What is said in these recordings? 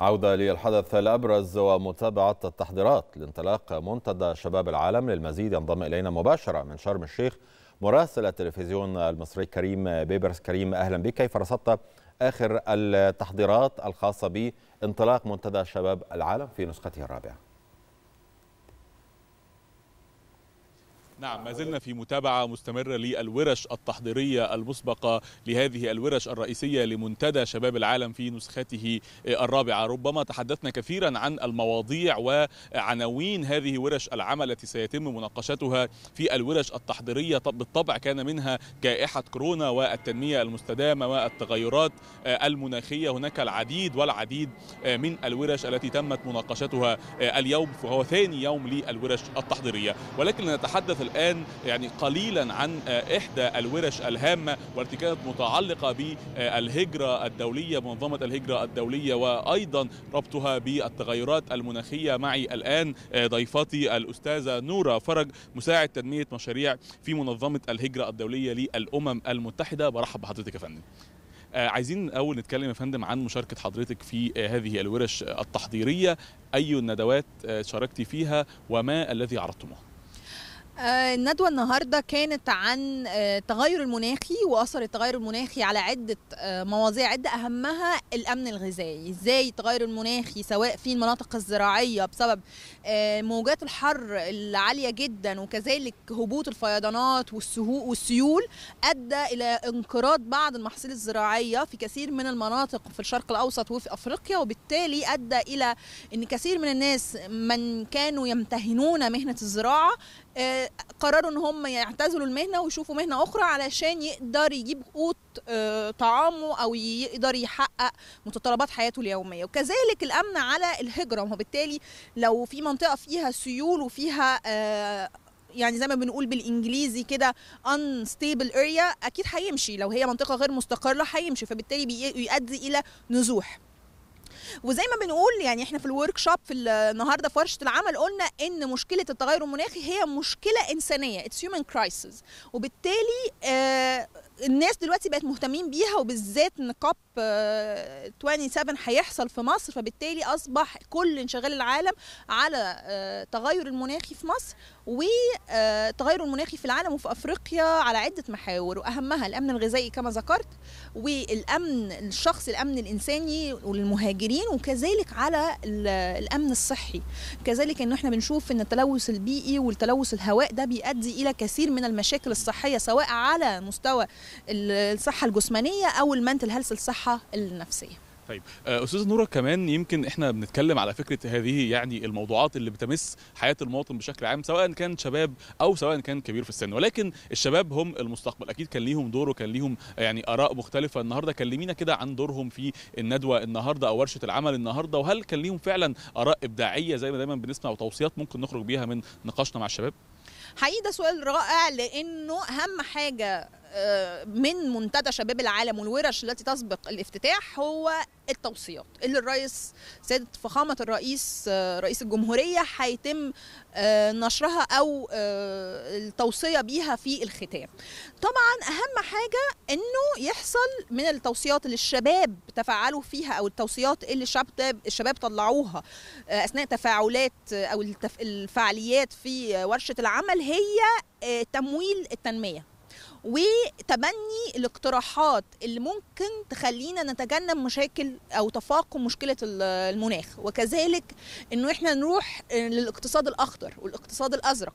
عودة للحدث الأبرز ومتابعة التحضيرات لانطلاق منتدى شباب العالم للمزيد ينضم إلينا مباشرة من شرم الشيخ مراسل التلفزيون المصري كريم بيبرس كريم أهلا بك كيف رصدت آخر التحضيرات الخاصة بانطلاق منتدى شباب العالم في نسخته الرابعة نعم ما زلنا في متابعة مستمرة للورش التحضيرية المسبقة لهذه الورش الرئيسية لمنتدى شباب العالم في نسخته الرابعة ربما تحدثنا كثيرا عن المواضيع وعناوين هذه ورش العمل التي سيتم مناقشتها في الورش التحضيرية بالطبع كان منها جائحة كورونا والتنمية المستدامة والتغيرات المناخية هناك العديد والعديد من الورش التي تمت مناقشتها اليوم فهو ثاني يوم للورش التحضيرية ولكن نتحدث الآن يعني قليلا عن آه، إحدى الورش الهامة والتي كانت متعلقة بالهجرة الدولية منظمة الهجرة الدولية وأيضا ربطها بالتغيرات المناخية معي الآن آه، ضيفتي الأستاذة نورة فرج مساعد تنمية مشاريع في منظمة الهجرة الدولية للأمم المتحدة برحب بحضرتك يا فندم آه، عايزين الاول نتكلم يا فندم عن مشاركه حضرتك في هذه الورش التحضيريه اي الندوات شاركتي فيها وما الذي عرضتموه آه، الندوة النهاردة كانت عن التغير آه، المناخي وأثر التغير المناخي على عدة آه، مواضيع عدة أهمها الأمن الغذائي إزاي التغير المناخي سواء في المناطق الزراعية بسبب موجات الحر العالية جدا وكذلك هبوط الفيضانات والسيول أدى إلى انقراض بعض المحاصيل الزراعية في كثير من المناطق في الشرق الأوسط وفي أفريقيا وبالتالي أدى إلى أن كثير من الناس من كانوا يمتهنون مهنة الزراعة آه، قرروا ان هم يعتزلوا المهنه ويشوفوا مهنه اخرى علشان يقدر يجيب قوت آه، طعامه او يقدر يحقق متطلبات حياته اليوميه وكذلك الامن على الهجره وبالتالي لو في منطقه فيها سيول وفيها آه، يعني زي ما بنقول بالانجليزي كده ستيبل اريا اكيد هيمشي لو هي منطقه غير مستقره هيمشي فبالتالي بيؤدي الى نزوح وزي ما بنقول يعني احنا في الورك شوب في النهارده في ورشه العمل قلنا ان مشكله التغير المناخي هي مشكله انسانيه اتس هيومن كرايسيس وبالتالي آه الناس دلوقتي بقت مهتمين بيها وبالذات ان كوب 27 آه، هيحصل في مصر فبالتالي اصبح كل انشغال العالم على آه، تغير المناخي في مصر وتغير آه، المناخي في العالم وفي افريقيا على عده محاور واهمها الامن الغذائي كما ذكرت والامن الشخصي الامن الانساني والمهاجرين وكذلك على الامن الصحي كذلك ان احنا بنشوف ان التلوث البيئي والتلوث الهواء ده بيؤدي الى كثير من المشاكل الصحيه سواء على مستوى الصحه الجسمانيه او المنتل هيلث الصحه النفسيه طيب آه، استاذه نوره كمان يمكن احنا بنتكلم على فكره هذه يعني الموضوعات اللي بتمس حياه المواطن بشكل عام سواء كان شباب او سواء كان كبير في السن ولكن الشباب هم المستقبل اكيد كان ليهم دور وكان ليهم يعني اراء مختلفه النهارده كلمينا كده عن دورهم في الندوه النهارده او ورشه العمل النهارده وهل كان ليهم فعلا اراء ابداعيه زي ما دايما بنسمع وتوصيات ممكن نخرج بيها من نقاشنا مع الشباب حقيقي ده سؤال رائع لانه اهم حاجه آه، من منتدى شباب العالم والورش التي تسبق الافتتاح هو التوصيات اللي الرئيس سيادة فخامة الرئيس آه، رئيس الجمهورية هيتم آه، نشرها أو التوصية بيها في الختام طبعا أهم حاجة أنه يحصل من التوصيات اللي الشباب تفاعلوا فيها أو التوصيات اللي الشباب, الشباب طلعوها أثناء تفاعلات أو الفعاليات في ورشة العمل هي تمويل التنمية وتبني الاقتراحات اللي ممكن تخلينا نتجنب مشاكل او تفاقم مشكله المناخ وكذلك انه احنا نروح للاقتصاد الاخضر والاقتصاد الازرق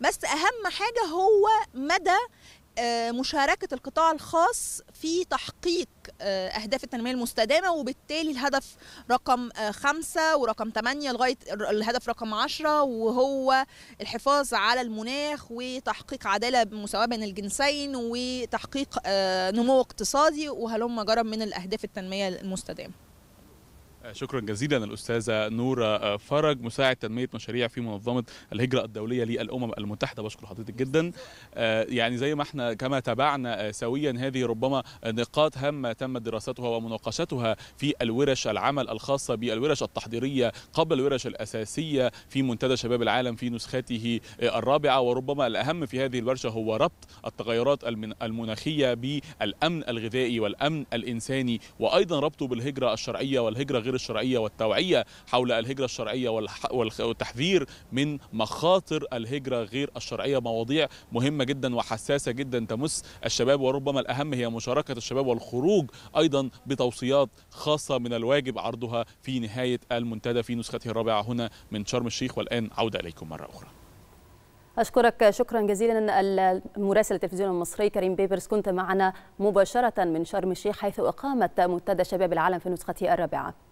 بس اهم حاجه هو مدى آه، مشاركة القطاع الخاص في تحقيق آه، أهداف التنمية المستدامة وبالتالي الهدف رقم آه، خمسة ورقم ثمانية لغاية الهدف رقم عشرة وهو الحفاظ على المناخ وتحقيق عدالة مساواة بين الجنسين وتحقيق نمو اقتصادي وهلم جرى من الأهداف التنمية المستدامة شكرا جزيلا الاستاذه نوره آه، فرج مساعد تنميه مشاريع في منظمه الهجره الدوليه للامم المتحده بشكر حضرتك جدا آه، يعني زي ما احنا كما تابعنا آه، سويا هذه ربما نقاط هامه تم دراستها ومناقشتها في الورش العمل الخاصه بالورش التحضيريه قبل الورش الاساسيه في منتدى شباب العالم في نسخته الرابعه وربما الاهم في هذه الورشه هو ربط التغيرات المناخيه بالامن الغذائي والامن الانساني وايضا ربطه بالهجره الشرعيه والهجره غير غير الشرعيه والتوعيه حول الهجره الشرعيه والتحذير من مخاطر الهجره غير الشرعيه مواضيع مهمه جدا وحساسه جدا تمس الشباب وربما الاهم هي مشاركه الشباب والخروج ايضا بتوصيات خاصه من الواجب عرضها في نهايه المنتدى في نسخته الرابعه هنا من شرم الشيخ والان عوده اليكم مره اخرى أشكرك شكرا جزيلا المراسل التلفزيون المصري كريم بيبرس كنت معنا مباشرة من شرم الشيخ حيث أقامت منتدى شباب العالم في نسخته الرابعة